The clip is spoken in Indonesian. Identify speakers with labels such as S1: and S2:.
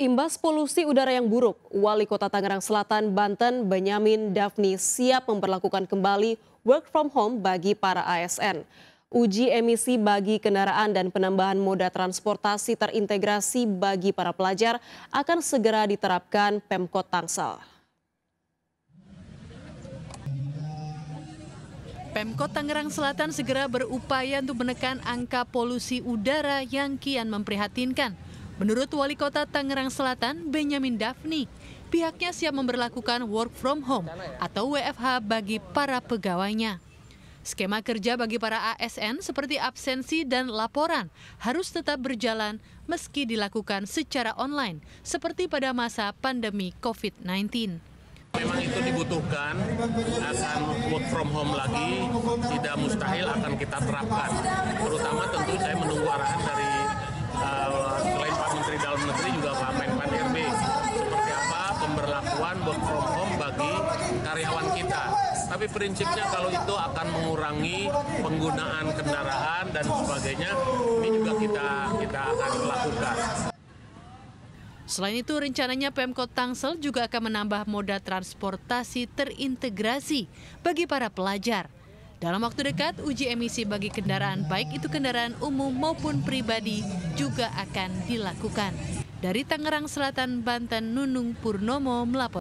S1: Imbas polusi udara yang buruk, Wali Kota Tangerang Selatan, Banten, Benyamin Dafni siap memperlakukan kembali work from home bagi para ASN. Uji emisi bagi kendaraan dan penambahan moda transportasi terintegrasi bagi para pelajar akan segera diterapkan Pemkot Tangsel.
S2: Pemkot Tangerang Selatan segera berupaya untuk menekan angka polusi udara yang kian memprihatinkan. Menurut Wali Kota Tangerang Selatan, Benyamin Dafni, pihaknya siap memperlakukan work from home atau WFH bagi para pegawainya. Skema kerja bagi para ASN seperti absensi dan laporan harus tetap berjalan meski dilakukan secara online seperti pada masa pandemi COVID-19
S3: memang itu dibutuhkan akan work from home lagi tidak mustahil akan kita terapkan terutama karyawan kita. Tapi prinsipnya kalau itu akan mengurangi penggunaan kendaraan dan sebagainya, ini juga kita kita akan lakukan.
S2: Selain itu, rencananya Pemkot Tangsel juga akan menambah moda transportasi terintegrasi bagi para pelajar. Dalam waktu dekat, uji emisi bagi kendaraan baik itu kendaraan umum maupun pribadi juga akan dilakukan. Dari Tangerang Selatan, Banten, Nunung Purnomo melaporkan.